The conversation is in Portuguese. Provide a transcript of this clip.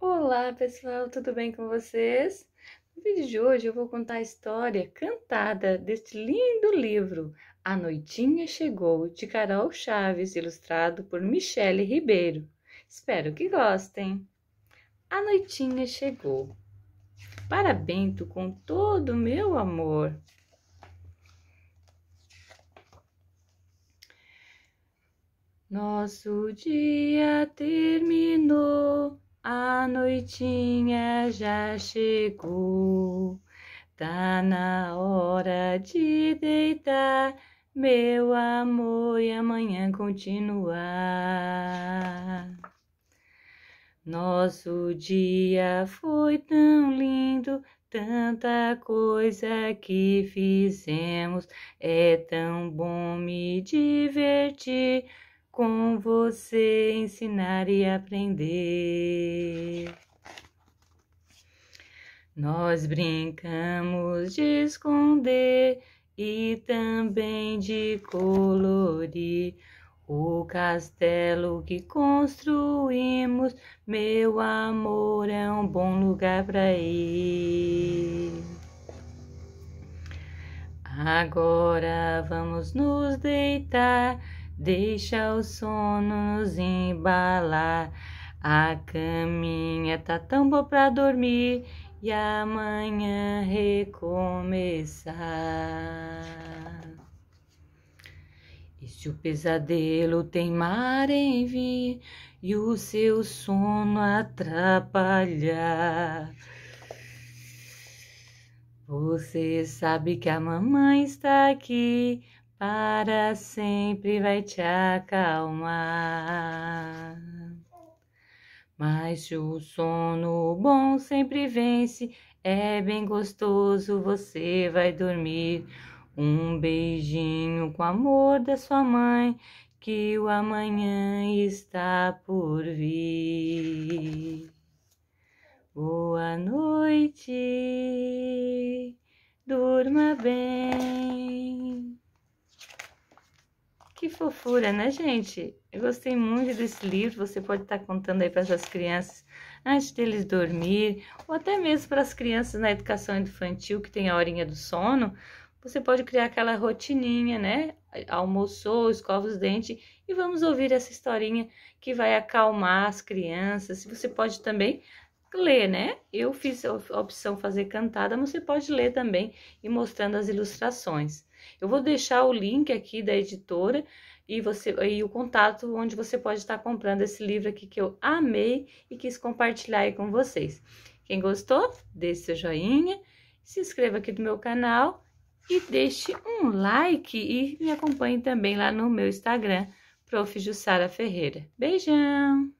Olá pessoal, tudo bem com vocês? No vídeo de hoje eu vou contar a história cantada deste lindo livro A Noitinha Chegou, de Carol Chaves, ilustrado por Michele Ribeiro. Espero que gostem! A Noitinha Chegou Para com todo o meu amor Nosso dia terminou noitinha já chegou, tá na hora de deitar, meu amor, e amanhã continuar. Nosso dia foi tão lindo, tanta coisa que fizemos, é tão bom me divertir com você ensinar e aprender. Nós brincamos de esconder e também de colorir o castelo que construímos. Meu amor é um bom lugar para ir. Agora vamos nos deitar Deixa o sono nos embalar. A caminha tá tão boa pra dormir e amanhã recomeçar. E se o pesadelo teimar em vir e o seu sono atrapalhar? Você sabe que a mamãe está aqui para sempre vai te acalmar. Mas o sono bom sempre vence, é bem gostoso, você vai dormir. Um beijinho com amor da sua mãe, que o amanhã está por vir. Boa noite, durma bem. Que fofura, né, gente? Eu gostei muito desse livro. Você pode estar contando aí para as crianças antes deles dormir, ou até mesmo para as crianças na educação infantil que tem a horinha do sono. Você pode criar aquela rotininha, né? Almoçou, escova os dentes e vamos ouvir essa historinha que vai acalmar as crianças. Você pode também ler, né? Eu fiz a opção fazer cantada, mas você pode ler também e mostrando as ilustrações. Eu vou deixar o link aqui da editora e você e o contato onde você pode estar comprando esse livro aqui que eu amei e quis compartilhar aí com vocês. Quem gostou, deixe seu joinha, se inscreva aqui no meu canal e deixe um like e me acompanhe também lá no meu Instagram, Prof. Jussara Ferreira. Beijão!